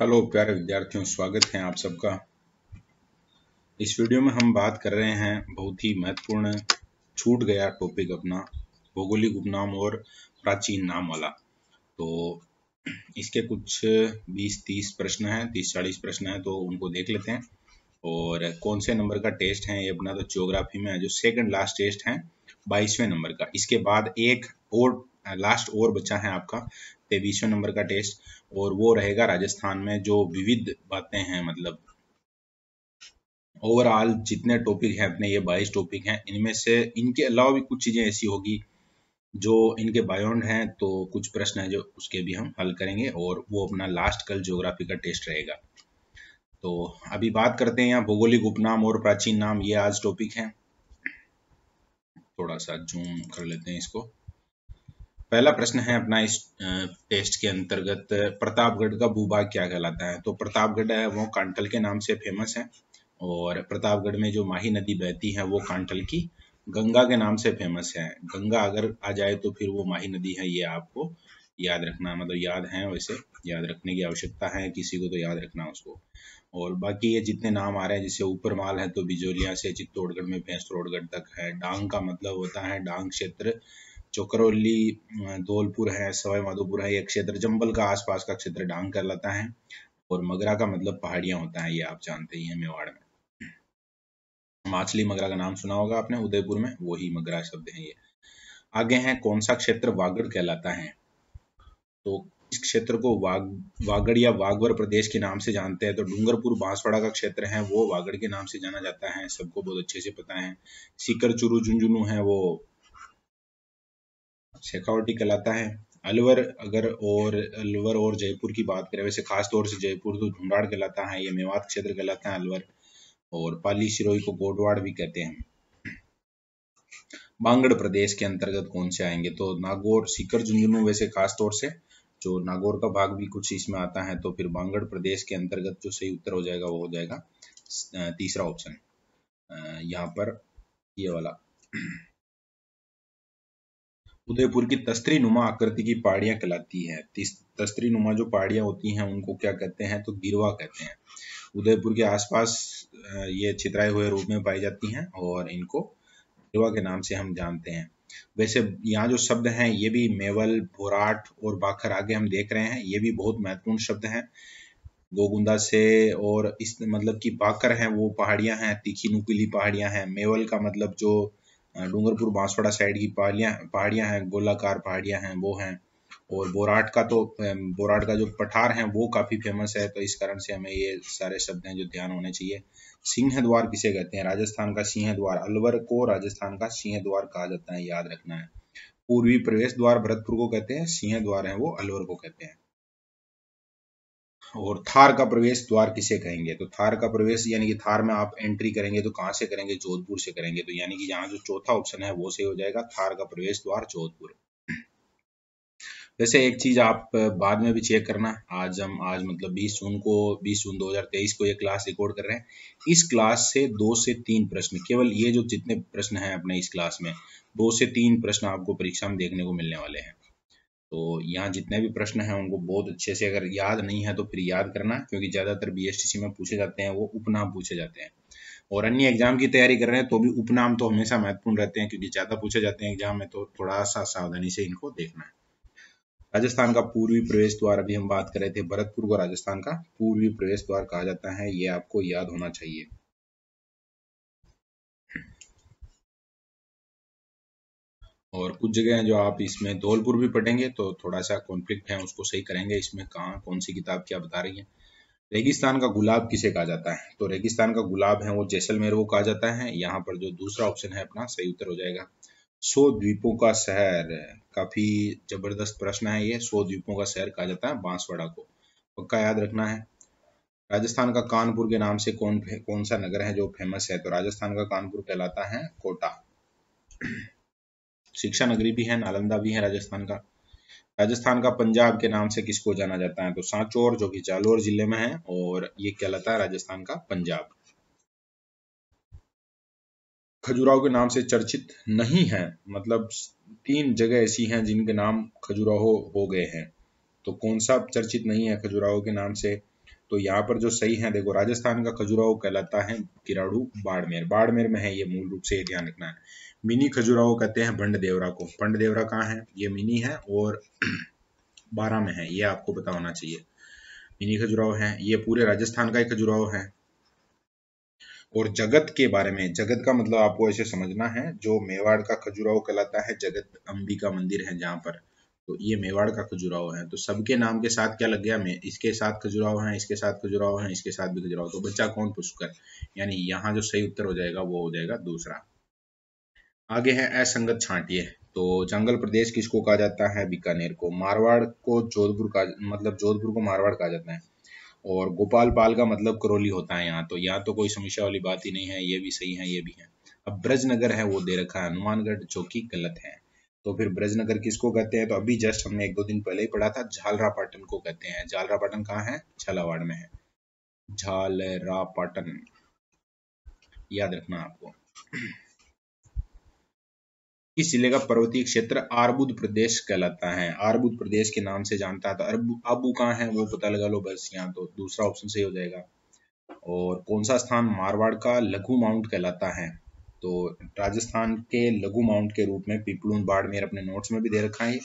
Hello प्यारे विद्यार्थियों स्वागत है आप सबका इस वीडियो में हम बात कर रहे हैं बहुत ही महत्वपूर्ण छूट गया टॉपिक अपना भौगोलिक उपनाम और प्राचीन नाम वाला तो इसके कुछ 20-30 प्रश्न हैं 30-40 प्रश्न हैं तो उनको देख लेते हैं और कौन से नंबर का टेस्ट है ये अपना तो ज्योग्राफी में है जो सेकंड लास्ट टेस्ट है बाईसवें नंबर का इसके बाद एक और लास्ट ओवर बचा है आपका तेईसवें नंबर का टेस्ट और वो रहेगा राजस्थान में जो विविध बातें हैं मतलब ओवरऑल जितने टॉपिक हैं अपने ये बाईस टॉपिक हैं इनमें से इनके अलावा भी कुछ चीज़ें ऐसी होगी जो इनके बायोन्ड हैं तो कुछ प्रश्न है जो उसके भी हम हल करेंगे और वो अपना लास्ट कल ज्योग्राफी का टेस्ट रहेगा तो अभी बात करते हैं यहाँ भौगोलिक उपनाम और प्राचीन नाम ये आज टॉपिक है थोड़ा सा जूम कर लेते हैं इसको पहला प्रश्न है अपना इस टेस्ट के अंतर्गत प्रतापगढ़ का भूभाग क्या कहलाता है तो प्रतापगढ़ है वो कांटल के नाम से फेमस है और प्रतापगढ़ में जो माही नदी बहती है वो कांटल की गंगा के नाम से फेमस है गंगा अगर आ जाए तो फिर वो माही नदी है ये आपको याद रखना मतलब याद है वैसे याद रखने की आवश्यकता है किसी को तो याद रखना उसको और बाकी ये जितने नाम आ रहे हैं जैसे ऊपर माल है तो बिजोलिया से चित्तौड़गढ़ में भैंस तक है डांग का मतलब होता है डांग क्षेत्र चोकरौली धौलपुर है सवाई माधोपुर है ये क्षेत्र जंबल का आसपास का क्षेत्र डांग कहलाता है और मगरा का मतलब पहाड़ियां होता है ये आप जानते ही हैं मेवाड़ में माछली मगरा का नाम सुना होगा आपने उदयपुर में वही मगरा शब्द है ये आगे है कौन सा क्षेत्र वागड़ कहलाता है तो इस क्षेत्र को वाग वागड़ या वागवर प्रदेश के नाम से जानते हैं तो डूंगरपुर बांसवाड़ा का क्षेत्र है वो वागड़ के नाम से जाना जाता है सबको बहुत अच्छे से पता है सीकर चुरू झुंझुनू है वो शेखावटी कहलाता है अलवर अगर और अलवर और जयपुर की बात करें वैसे खास तौर से जयपुर तो ढूंढाड़ कहलाता है ये मेवात क्षेत्र कहलाता है अलवर और पाली सिरोही को गोडवाड़ भी कहते हैं बांगड़ प्रदेश के अंतर्गत कौन से आएंगे तो नागौर सीकर झुंझुनू वैसे खास तौर से जो नागौर का भाग भी कुछ इसमें आता है तो फिर बांगड़ प्रदेश के अंतर्गत जो सही उत्तर हो जाएगा वो हो जाएगा तीसरा ऑप्शन यहाँ पर ये वाला उदयपुर की तस्तरी नुमा आकृति की पहाड़ियां कहलाती है तस्तरी नुमा जो पहाड़ियां होती हैं उनको क्या कहते हैं तो गिरवा कहते हैं उदयपुर के आसपास ये छितराए हुए रूप में पाई जाती हैं और इनको गिरवा के नाम से हम जानते हैं वैसे यहाँ जो शब्द हैं ये भी मेवल भोराट और बाखर आगे हम देख रहे हैं ये भी बहुत महत्वपूर्ण शब्द हैं गोगुंदा से और इस मतलब कि बाकर हैं वो पहाड़ियाँ हैं तीखी नुकीली पहाड़ियाँ हैं मेवल का मतलब जो डूंगरपुर बांसवाड़ा साइड की पहाड़ियाँ पहाड़ियाँ हैं गोलाकार पहाड़ियाँ हैं वो हैं और बोराट का तो बोराट का जो पठार है वो काफ़ी फेमस है तो इस कारण से हमें ये सारे शब्द हैं जो ध्यान होने चाहिए सिंह द्वार किसे कहते हैं राजस्थान का सिंह द्वार अलवर को राजस्थान का सिंह द्वार कहा जाता है याद रखना है पूर्वी प्रवेश द्वार भरतपुर को कहते हैं सिंह द्वार है वो अलवर को कहते हैं और थार का प्रवेश द्वार किसे कहेंगे तो थार का प्रवेश यानी कि थार में आप एंट्री करेंगे तो कहाँ से करेंगे जोधपुर से करेंगे तो यानी कि यहाँ जो चौथा ऑप्शन है वो सही हो जाएगा थार का प्रवेश द्वार जोधपुर वैसे एक चीज आप बाद में भी चेक करना आज हम आज मतलब 20 जून को 20 जून 2023 को ये क्लास रिकॉर्ड कर रहे हैं इस क्लास से दो से तीन प्रश्न केवल ये जो जितने प्रश्न हैं अपने इस क्लास में दो से तीन प्रश्न आपको परीक्षा में देखने को मिलने वाले हैं तो यहाँ जितने भी प्रश्न हैं उनको बहुत अच्छे से अगर याद नहीं है तो फिर याद करना क्योंकि ज़्यादातर बी में पूछे जाते हैं वो उपनाम पूछे जाते हैं और अन्य एग्जाम की तैयारी कर रहे हैं तो भी उपनाम तो हमेशा महत्वपूर्ण रहते हैं क्योंकि ज़्यादा पूछे जाते हैं एग्जाम में तो थोड़ा सा सावधानी से इनको देखना है राजस्थान का पूर्वी प्रवेश द्वार अभी हम बात कर रहे थे भरतपुर को राजस्थान का पूर्वी प्रवेश द्वार कहा जाता है ये आपको याद होना चाहिए और कुछ जगह जो आप इसमें धौलपुर भी पढ़ेंगे तो थोड़ा सा कॉन्फ्लिक्ट है उसको सही करेंगे इसमें कहाँ कौन सी किताब क्या बता रही है रेगिस्तान का गुलाब किसे कहा जाता है तो रेगिस्तान का गुलाब है वो जैसलमेर वो कहा जाता है यहाँ पर जो दूसरा ऑप्शन है अपना सही उत्तर हो जाएगा सो द्वीपों का शहर काफी जबरदस्त प्रश्न है ये सो द्वीपों का शहर कहा जाता है बांसवाड़ा को पक्का याद रखना है राजस्थान का कानपुर के नाम से कौन कौन सा नगर है जो फेमस है तो राजस्थान का कानपुर कहलाता है कोटा शिक्षा नगरी भी है नालंदा भी है राजस्थान का राजस्थान का पंजाब के नाम से किसको जाना जाता है तो सांचौर जो कि जालोर जिले में है और ये कहलाता है राजस्थान का पंजाब खजुराहो के नाम से चर्चित नहीं है मतलब तीन जगह ऐसी हैं जिनके नाम खजुराहो हो गए हैं तो कौन सा चर्चित नहीं है खजुराहो के नाम से तो यहाँ पर जो सही है देखो राजस्थान का खजुराहो कहलाता है किराड़ू बाड़मेर बाड़मेर में है ये मूल रूप से ध्यान रखना है मिनी खजुराहो कहते हैं भंड देवरा को भंड देवरा कहाँ है ये मिनी है और बारह में है ये आपको पता होना चाहिए मिनी खजुराहो है ये पूरे राजस्थान का ही खजुराहो है और जगत के बारे में जगत का मतलब आपको ऐसे समझना है जो मेवाड़ का खजुराहो कहलाता है जगत अंबिका मंदिर है जहां पर तो ये मेवाड़ का खजुराव है तो सबके नाम के साथ क्या लग गया मैं इसके साथ खजुराव है इसके साथ खजुराव है इसके साथ भी खजुराव तो बच्चा कौन पुष्कर यानी यहाँ जो सही उत्तर हो जाएगा वो हो जाएगा दूसरा आगे है असंगत छांटिए तो जंगल प्रदेश किसको कहा जाता है बीकानेर को मारवाड़ को जोधपुर का मतलब जोधपुर को मारवाड़ कहा जाता है और गोपाल पाल का मतलब करौली होता है यहाँ तो यहाँ तो कोई समस्या वाली बात ही नहीं है ये भी सही है ये भी है अब ब्रजनगर है वो दे रखा है हनुमानगढ़ जो कि गलत है तो फिर ब्रजनगर किसको कहते हैं तो अभी जस्ट हमने एक दो दिन पहले ही पढ़ा था झालरापाटन को कहते हैं झालरापाटन कहाँ है झालावाड़ में है झालरापाटन याद रखना आपको इस जिले का पर्वतीय क्षेत्र आरबुद प्रदेश कहलाता है आरबुद प्रदेश के नाम से जानता है तो अरब आबू कहाँ है वो पता लगा लो बस यहाँ तो दूसरा ऑप्शन सही हो जाएगा और कौन सा स्थान मारवाड़ का लघु माउंट कहलाता है तो राजस्थान के लघु माउंट के रूप में पिपलून बाड़मेर अपने नोट्स में भी दे रखा है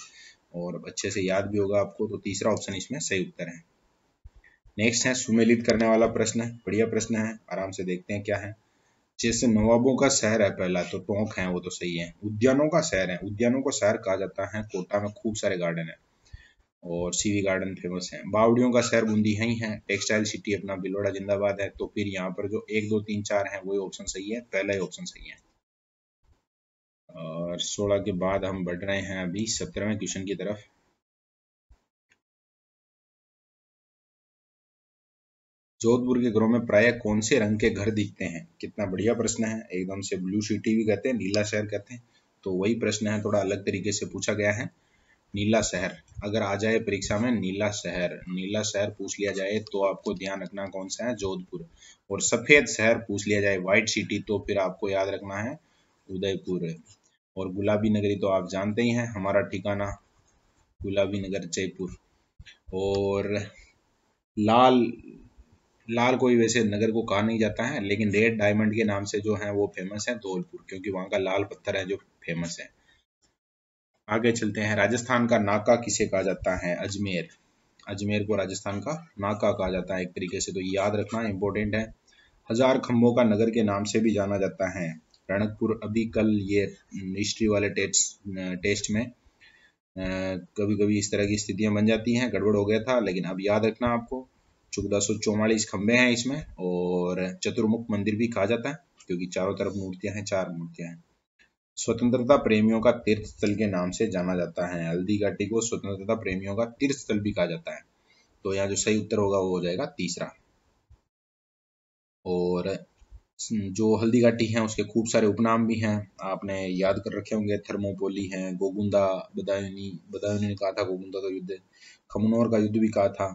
और अच्छे से याद भी होगा आपको तो तीसरा ऑप्शन इसमें सही उत्तर है नेक्स्ट है सुमेलित करने वाला प्रश्न है बढ़िया प्रश्न है आराम से देखते हैं क्या है जैसे नवाबों का शहर है पहला तो टोंक है वो तो सही है उद्यानों का शहर है उद्यानों को शहर कहा जाता है कोटा में खूब सारे गार्डन है और सीवी गार्डन फेमस है बावड़ियों का शहर बूंदी ही है टेक्सटाइल सिटी अपना बिलोड़ा जिंदाबाद है तो फिर यहाँ पर जो एक दो तीन चार है वही ऑप्शन सही है पहला ही ऑप्शन सही है और सोलह के बाद हम बढ़ रहे हैं अभी सत्रहवें क्वेश्चन की तरफ जोधपुर के घरों में प्राय कौन से रंग के घर दिखते हैं कितना बढ़िया प्रश्न है एकदम से ब्लू सिटी भी कहते हैं नीला शहर कहते हैं तो वही प्रश्न है थोड़ा अलग तरीके से पूछा गया है नीला शहर अगर आ जाए परीक्षा में नीला शहर नीला शहर पूछ लिया जाए तो आपको ध्यान रखना कौन सा है जोधपुर और सफेद शहर पूछ लिया जाए व्हाइट सिटी तो फिर आपको याद रखना है उदयपुर और गुलाबी नगरी तो आप जानते ही हैं हमारा ठिकाना गुलाबी नगर जयपुर और लाल लाल कोई वैसे नगर को कहा नहीं जाता है लेकिन रेड डायमंड के नाम से जो है वो फेमस है धौलपुर क्योंकि वहाँ का लाल पत्थर है जो फेमस है आगे चलते हैं राजस्थान का नाका किसे कहा जाता है अजमेर अजमेर को राजस्थान का नाका कहा जाता है एक तरीके से तो याद रखना इंपॉर्टेंट है हजार खम्बों का नगर के नाम से भी जाना जाता है रणकपुर अभी कल ये हिस्ट्री वाले टेस्ट टेस्ट में कभी कभी इस तरह की स्थितियां बन जाती हैं गड़बड़ हो गया था लेकिन अब याद रखना आपको चौदह सौ चौवालीस खम्भे हैं इसमें और चतुर्मुख मंदिर भी कहा जाता है क्योंकि चारों तरफ मूर्तियां हैं चार मूर्तियां हैं स्वतंत्रता प्रेमियों का तीर्थ स्थल के नाम से जाना जाता है हल्दी घाटी को स्वतंत्रता प्रेमियों का तीर्थ स्थल भी कहा जाता है तो यहाँ जो सही उत्तर होगा वो हो जाएगा तीसरा और जो हल्दी घाटी है उसके खूब सारे उपनाम भी हैं आपने याद कर रखे होंगे थर्मोपोली है गोगुंदा बदायूनी बदायूनी ने कहा था गोगुंदा का युद्ध खमनौर का युद्ध भी कहा था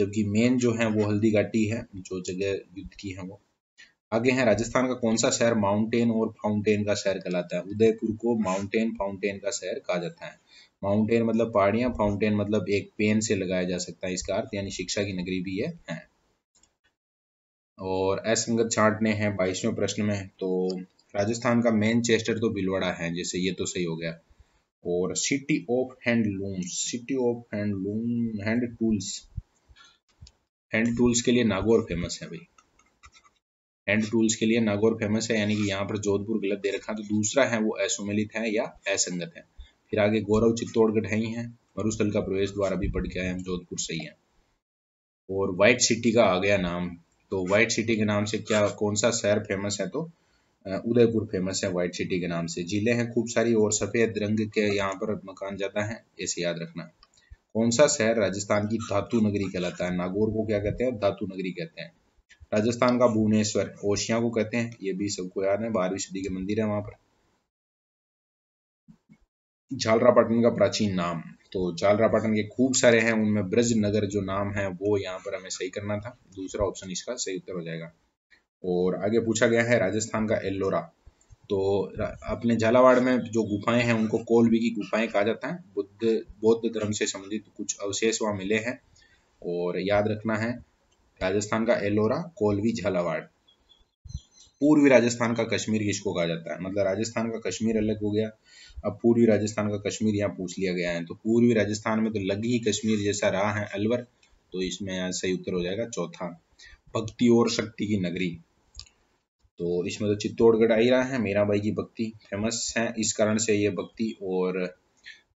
जबकि मेन जो है वो हल्दी घाटी है जो जगह युद्ध की है वो आगे है राजस्थान का कौन सा शहर माउंटेन और फाउंटेन का शहर कहलाता है उदयपुर को माउंटेन फाउंटेन का शहर कहा जाता है माउंटेन मतलब पहाड़ियां फाउंटेन मतलब एक पेन से लगाया जा सकता है इसका अर्थ यानी शिक्षा की नगरी भी है, है। और असंगत ने हैं बाईसवें प्रश्न में तो राजस्थान का मेन चेस्टर तो भिलवाड़ा है जैसे ये तो सही हो गया और city of handloom city of handloom hand tools hand tools के लिए नागौर फेमस है भाई एंड टूल्स के लिए नागौर फेमस है यानी कि यहाँ पर जोधपुर गलत दे रखा तो दूसरा है वो असुमिलित है या असंगत है फिर आगे गौरव चित्तौड़गढ़ है ही है मरुस्थल का प्रवेश द्वारा भी पढ़ के आए हम जोधपुर से ही है और व्हाइट सिटी का आ गया नाम तो व्हाइट सिटी के नाम से क्या कौन सा शहर फेमस है तो उदयपुर फेमस है व्हाइट सिटी के नाम से जिले हैं खूब सारी और सफेद रंग के यहाँ पर मकान जाता है ऐसे याद रखना कौन सा शहर राजस्थान की धातु नगरी कहलाता है नागौर को क्या कहते हैं धातु नगरी कहते हैं राजस्थान का भुवनेश्वर ओशिया को कहते हैं ये भी सबको याद है बारहवीं सदी के मंदिर है वहां पर झालरापाटन का प्राचीन नाम तो झालरापाटन के खूब सारे हैं उनमें ब्रज नगर जो नाम है वो यहाँ पर हमें सही करना था दूसरा ऑप्शन इसका सही उत्तर हो जाएगा और आगे पूछा गया है राजस्थान का एल्लोरा तो अपने झालावाड़ में जो गुफाएं हैं उनको कोलवी की गुफाएं कहा जाता है बुद्ध बौद्ध धर्म से संबंधित कुछ अवशेष वहाँ मिले हैं और याद रखना है राजस्थान का एलोरा कोलवी झालावाड़ पूर्वी राजस्थान का कश्मीर किसको कहा जाता है मतलब राजस्थान का कश्मीर अलग हो गया अब पूर्वी राजस्थान का कश्मीर यहाँ पूछ लिया गया है तो पूर्वी राजस्थान में तो लग ही कश्मीर जैसा रहा है अलवर तो इसमें यहाँ सही उत्तर हो जाएगा चौथा भक्ति और शक्ति की नगरी तो इसमें तो चित्तौड़गढ़ आ ही रहा है मीराबाई की भक्ति फेमस है इस कारण से ये भक्ति और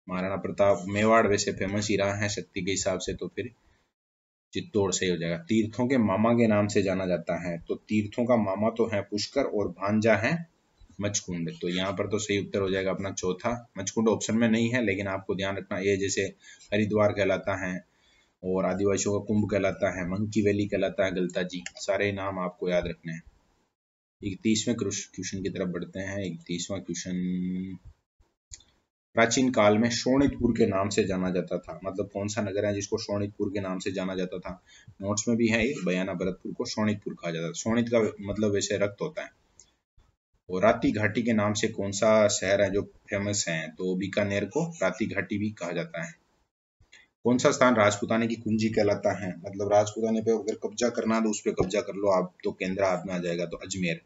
महाराणा प्रताप मेवाड़ वैसे फेमस ही रहा है शक्ति के हिसाब से तो फिर चित्तौड़ सही हो जाएगा तीर्थों के मामा के नाम से जाना जाता है तो तीर्थों का मामा तो है पुष्कर और भांजा है मचकुंड तो यहाँ पर तो सही उत्तर हो जाएगा अपना चौथा मचकुंड ऑप्शन में नहीं है लेकिन आपको ध्यान रखना ये जैसे हरिद्वार कहलाता है और आदिवासियों का कुंभ कहलाता है मंकी वैली कहलाता है गलता जी सारे नाम आपको याद रखने हैं इकतीसवें क्वेश्चन की तरफ बढ़ते हैं इकतीसवा क्वेश्चन प्राचीन काल में शोणितपुर के नाम से जाना जाता था मतलब कौन सा नगर है जिसको शोणितपुर के नाम से जाना जाता था नोट्स में भी है ये बयाना भरतपुर को शोणितपुर कहा जाता था शोणित का मतलब वैसे रक्त होता है और राती घाटी के नाम से कौन सा शहर है जो फेमस है तो बीकानेर को राती घाटी भी कहा जाता है कौन सा स्थान राजपुताने की कुंजी कहलाता है मतलब राजपुताने पे अगर कब्जा करना तो उस पर कब्जा कर लो आप तो केंद्र हाथ में आ जाएगा तो अजमेर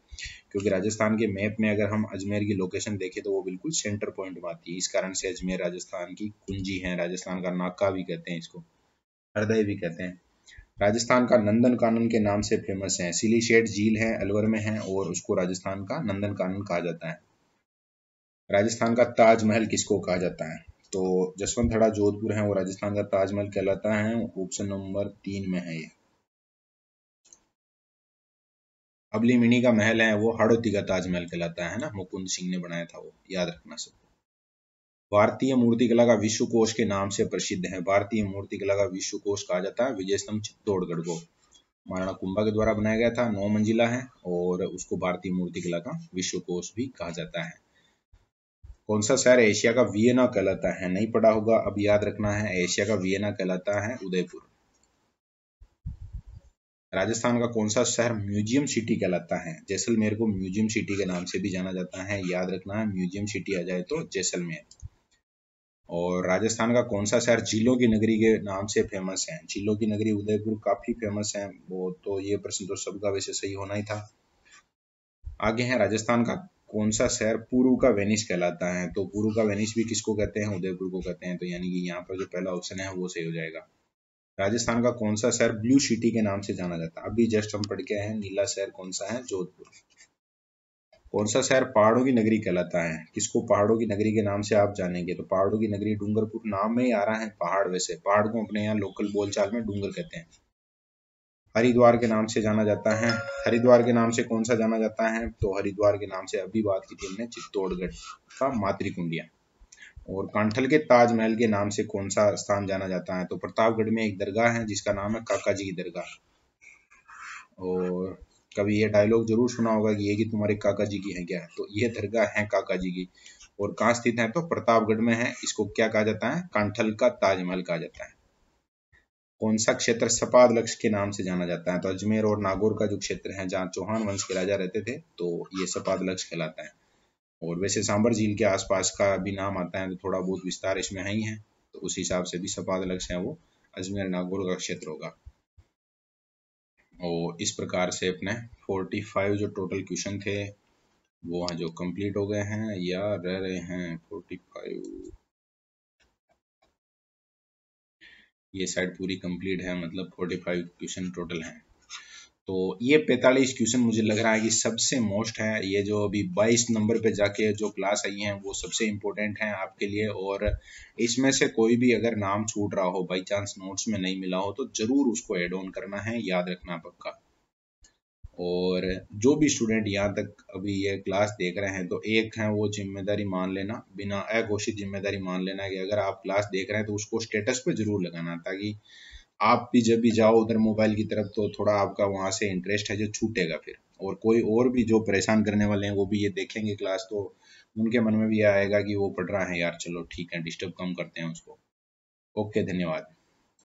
क्योंकि राजस्थान के मैप में अगर हम अजमेर की लोकेशन देखें तो वो बिल्कुल सेंटर पॉइंट में आती है इस कारण से अजमेर राजस्थान की कुंजी है राजस्थान का नाका भी कहते हैं इसको हृदय भी कहते हैं राजस्थान का नंदन कानन के नाम से फेमस है सिली शेड झील है अलवर में है और उसको राजस्थान का नंदन कानन कहा जाता है राजस्थान का ताजमहल किसको कहा जाता है तो जसवंत थड़ा जोधपुर है वो राजस्थान का ताजमहल कहलाता है ऑप्शन नंबर तीन में है ये अबली मिनी का महल है वो हड़ौती का ताजमहल कहलाता है ना मुकुंद सिंह ने बनाया था वो याद रखना सब भारतीय मूर्तिकला का विश्व कोश के नाम से प्रसिद्ध है भारतीय मूर्तिकला का विश्व कोश कहा जाता है विजय स्तंभ चित्तौड़गढ़ को महाराणा कुंभा के द्वारा बनाया गया था नौ मंजिला है और उसको भारतीय मूर्तिकला का विश्व कोश भी कहा जाता है कौन सा शहर एशिया का वियना कहलाता है नहीं पढ़ा होगा अब याद रखना है एशिया का वियना कहलाता है उदयपुर राजस्थान का कौन सा शहर म्यूजियम सिटी कहलाता है जैसलमेर को म्यूजियम सिटी के नाम से भी जाना जाता है याद रखना है म्यूजियम सिटी आ जाए तो जैसलमेर और राजस्थान का कौन सा शहर जिलों की नगरी के नाम से फेमस है जिलों की नगरी उदयपुर काफी फेमस है वो तो ये प्रश्न तो सबका वैसे सही होना ही था आगे है राजस्थान का कौन सा शहर पूर्व का वेनिस कहलाता है तो पूर्व का वेनिस भी किसको कहते हैं उदयपुर को कहते हैं तो यानी कि यहाँ पर जो पहला ऑप्शन है वो सही हो जाएगा राजस्थान का कौन सा शहर ब्लू सिटी के नाम से जाना जाता है अभी जस्ट हम पढ़ के आए हैं नीला शहर कौन सा है जोधपुर कौन सा शहर पहाड़ों की नगरी कहलाता है किसको पहाड़ों की नगरी के नाम से आप जानेंगे तो पहाड़ों की नगरी डूंगरपुर नाम में ही आ रहा है पहाड़ वैसे पहाड़ को अपने यहाँ लोकल बोलचाल में डूंगर कहते हैं हरिद्वार के नाम से जाना जाता है हरिद्वार के नाम से कौन सा जाना जाता है तो हरिद्वार के नाम से अभी बात की थी हमने चित्तौड़गढ़ का मातृकुंडिया और कांठल के ताजमहल के नाम से कौन सा स्थान जाना जाता है तो प्रतापगढ़ में एक दरगाह है जिसका नाम है काका जी की दरगाह और कभी ये डायलॉग जरूर सुना होगा कि ये कि तुम्हारे काका जी की है क्या तो ये दरगाह है काका जी की और कहाँ स्थित है तो प्रतापगढ़ में है इसको क्या कहा जाता है कांठल का ताजमहल कहा जाता है कौन सा क्षेत्र सपाद लक्ष्य के नाम से जाना जाता है तो अजमेर और नागौर का जो क्षेत्र है जहाँ चौहान वंश के राजा रहते थे तो ये सपाद लक्ष्य कहलाता है और वैसे सांबर झील के आसपास का भी नाम आता है तो थोड़ा बहुत विस्तार इसमें है ही है तो उस हिसाब से भी सपाद लक्ष्य है वो अजमेर नागौर का क्षेत्र होगा और इस प्रकार से अपने 45 जो टोटल क्वेश्चन थे वो जो कंप्लीट हो गए हैं या रह रहे हैं 45 ये साइड पूरी कंप्लीट है मतलब 45 क्वेश्चन टोटल हैं तो ये 45 क्वेश्चन मुझे लग रहा है कि सबसे मोस्ट है ये जो अभी 22 नंबर पे जाके जो क्लास आई है वो सबसे इम्पोर्टेंट है आपके लिए और इसमें से कोई भी अगर नाम छूट रहा हो बाई चांस नोट्स में नहीं मिला हो तो ज़रूर उसको एड ऑन करना है याद रखना पक्का और जो भी स्टूडेंट यहाँ तक अभी ये क्लास देख रहे हैं तो एक है वो जिम्मेदारी मान लेना बिना अघोषित जिम्मेदारी मान लेना कि अगर आप क्लास देख रहे हैं तो उसको स्टेटस पे जरूर लगाना ताकि आप भी जब भी जाओ उधर मोबाइल की तरफ तो थोड़ा आपका वहाँ से इंटरेस्ट है जो छूटेगा फिर और कोई और भी जो परेशान करने वाले हैं वो भी ये देखेंगे क्लास तो उनके मन में भी आएगा कि वो पढ़ रहा है यार चलो ठीक है डिस्टर्ब कम करते हैं उसको ओके धन्यवाद